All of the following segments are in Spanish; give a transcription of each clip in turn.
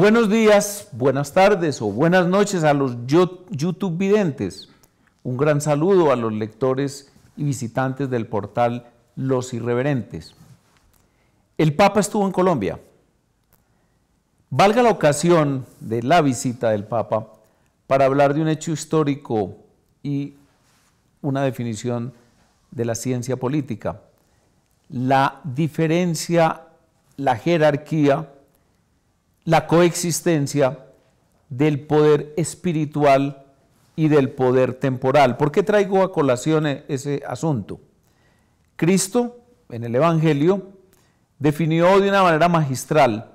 Buenos días, buenas tardes o buenas noches a los YouTube videntes. Un gran saludo a los lectores y visitantes del portal Los Irreverentes. El Papa estuvo en Colombia. Valga la ocasión de la visita del Papa para hablar de un hecho histórico y una definición de la ciencia política. La diferencia, la jerarquía, la coexistencia del poder espiritual y del poder temporal. ¿Por qué traigo a colación e-, ese asunto? Cristo, en el Evangelio, definió de una manera magistral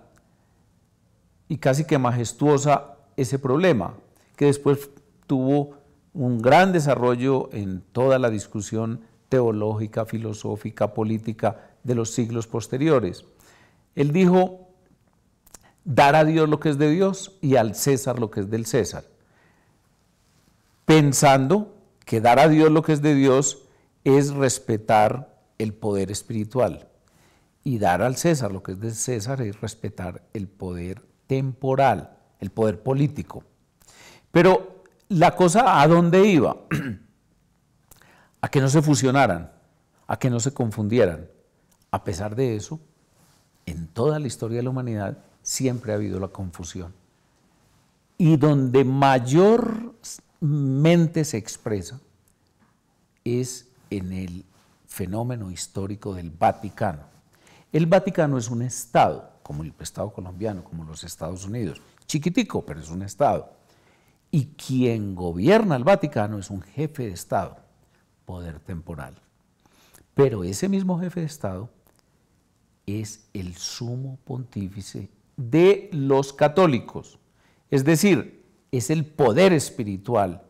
y casi que majestuosa ese problema, que después tuvo un gran desarrollo en toda la discusión teológica, filosófica, política de los siglos posteriores. Él dijo, dar a Dios lo que es de Dios y al César lo que es del César, pensando que dar a Dios lo que es de Dios es respetar el poder espiritual y dar al César lo que es del César es respetar el poder temporal, el poder político. Pero la cosa a dónde iba? a que no se fusionaran, a que no se confundieran. A pesar de eso, en toda la historia de la humanidad siempre ha habido la confusión. Y donde mayormente se expresa es en el fenómeno histórico del Vaticano. El Vaticano es un Estado, como el Estado colombiano, como los Estados Unidos, chiquitico, pero es un Estado. Y quien gobierna el Vaticano es un jefe de Estado, poder temporal. Pero ese mismo jefe de Estado es el sumo pontífice de los católicos. Es decir, es el poder espiritual,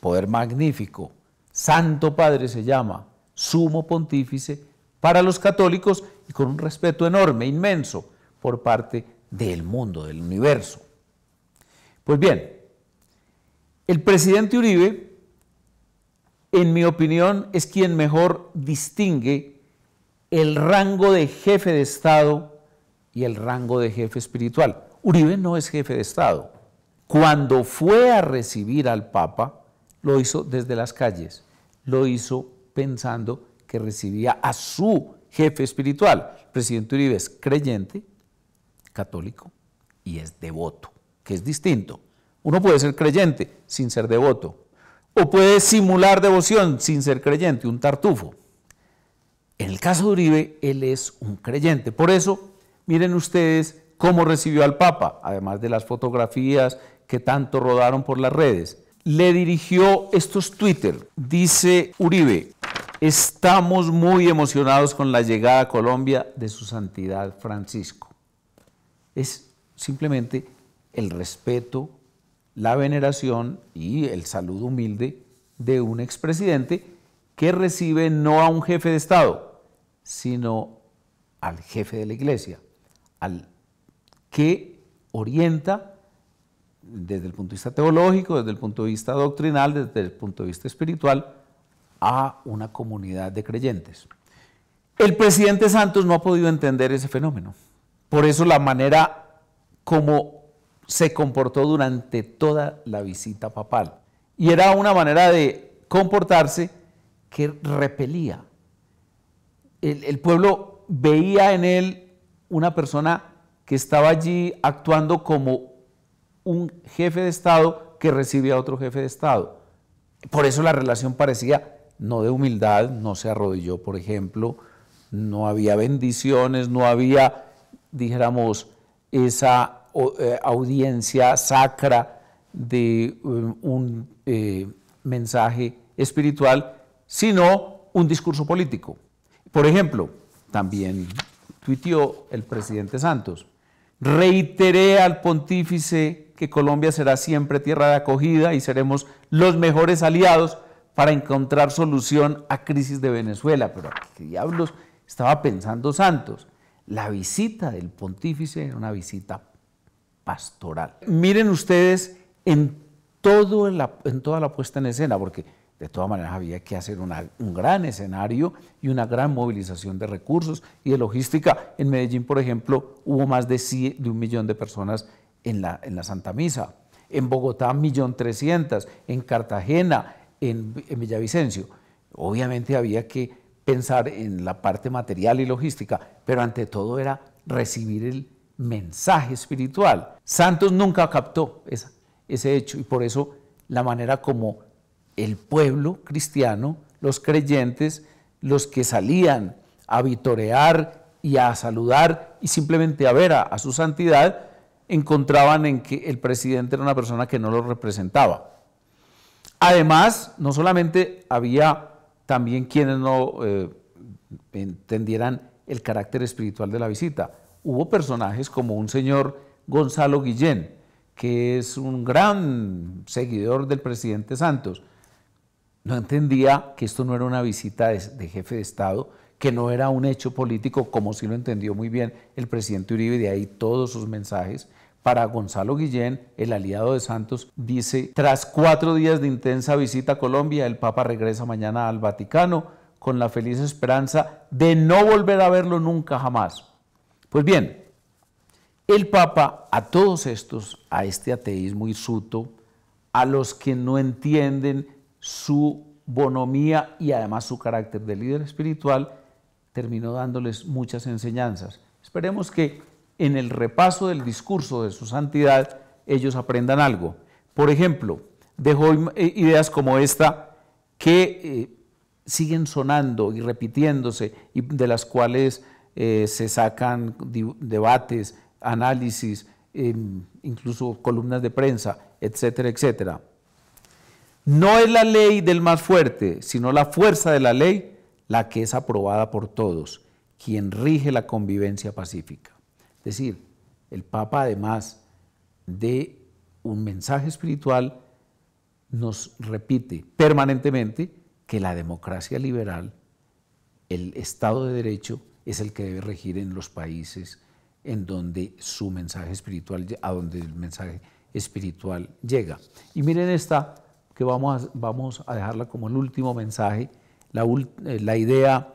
poder magnífico. Santo Padre se llama, sumo pontífice para los católicos y con un respeto enorme, inmenso, por parte del mundo, del universo. Pues bien, el presidente Uribe, en mi opinión, es quien mejor distingue el rango de jefe de Estado y el rango de jefe espiritual. Uribe no es jefe de Estado. Cuando fue a recibir al Papa, lo hizo desde las calles, lo hizo pensando que recibía a su jefe espiritual. El presidente Uribe es creyente, católico y es devoto, que es distinto. Uno puede ser creyente sin ser devoto, o puede simular devoción sin ser creyente, un tartufo. En el caso de Uribe, él es un creyente. Por eso Miren ustedes cómo recibió al Papa, además de las fotografías que tanto rodaron por las redes. Le dirigió estos Twitter. Dice Uribe, estamos muy emocionados con la llegada a Colombia de su santidad Francisco. Es simplemente el respeto, la veneración y el saludo humilde de un expresidente que recibe no a un jefe de Estado, sino al jefe de la iglesia, al que orienta desde el punto de vista teológico, desde el punto de vista doctrinal, desde el punto de vista espiritual, a una comunidad de creyentes. El presidente Santos no ha podido entender ese fenómeno. Por eso la manera como se comportó durante toda la visita papal. Y era una manera de comportarse que repelía. El, el pueblo veía en él una persona que estaba allí actuando como un jefe de Estado que recibía a otro jefe de Estado. Por eso la relación parecía no de humildad, no se arrodilló, por ejemplo, no había bendiciones, no había, dijéramos, esa eh, audiencia sacra de eh, un eh, mensaje espiritual, sino un discurso político. Por ejemplo, también tuiteó el presidente Santos. Reiteré al pontífice que Colombia será siempre tierra de acogida y seremos los mejores aliados para encontrar solución a crisis de Venezuela. Pero qué diablos estaba pensando Santos. La visita del pontífice era una visita pastoral. Miren ustedes en, todo en toda la puesta en escena, porque de todas maneras, había que hacer un gran escenario y una gran movilización de recursos y de logística. En Medellín, por ejemplo, hubo más de, un millón de personas en la, en la Santa Misa. En Bogotá, millón trescientas. En Cartagena, en, Villavicencio. Obviamente había que pensar en la parte material y logística, pero ante todo era recibir el mensaje espiritual. Santos nunca captó ese hecho y por eso la manera como el pueblo cristiano, los creyentes, los que salían a vitorear y a saludar y simplemente a ver a, su santidad, encontraban en que el presidente era una persona que no lo representaba. Además, no solamente había también quienes no eh, entendieran el carácter espiritual de la visita, hubo personajes como un señor Gonzalo Guillén, que es un gran seguidor del presidente Santos, no entendía que esto no era una visita de, jefe de Estado, que no era un hecho político, como sí lo entendió muy bien el presidente Uribe, de ahí todos sus mensajes. Para Gonzalo Guillén, el aliado de Santos, dice, tras cuatro días de intensa visita a Colombia, el Papa regresa mañana al Vaticano con la feliz esperanza de no volver a verlo nunca jamás. Pues bien, el Papa a todos estos, a este ateísmo insuto, a los que no entienden su bonomía y además su carácter de líder espiritual, terminó dándoles muchas enseñanzas. Esperemos que en el repaso del discurso de su santidad ellos aprendan algo. Por ejemplo, dejó eh, ideas como esta que eh, siguen sonando y repitiéndose y de las cuales eh, se sacan debates, análisis, em, incluso columnas de prensa, etcétera, etcétera. No es la ley del más fuerte, sino la fuerza de la ley, la que es aprobada por todos, quien rige la convivencia pacífica. Es decir, el Papa, además de un mensaje espiritual, nos repite permanentemente que la democracia liberal, el Estado de Derecho, es el que debe regir en los países en donde su mensaje espiritual, a donde el mensaje espiritual llega. Y miren esta que vamos a, vamos a dejarla como el último mensaje, la, eh, la idea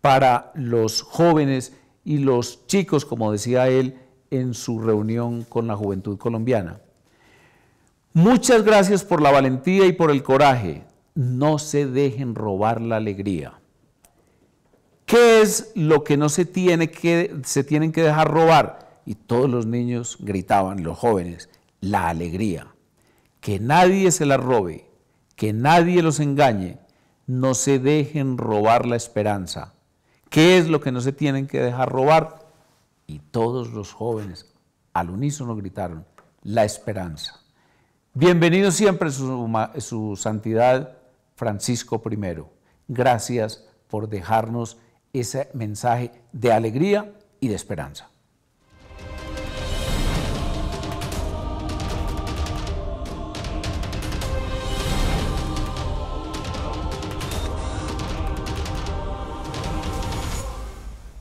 para los jóvenes y los chicos, como decía él, en su reunión con la juventud colombiana. Muchas gracias por la valentía y por el coraje. No se dejen robar la alegría. ¿Qué es lo que no se tiene que se tienen que dejar robar? Y todos los niños gritaban, los jóvenes, la alegría que nadie se la robe, que nadie los engañe, no se dejen robar la esperanza. ¿Qué es lo que no se tienen que dejar robar? Y todos los jóvenes al unísono gritaron, la esperanza. Bienvenido siempre su, su santidad Francisco I. Gracias por dejarnos ese mensaje de alegría y de esperanza.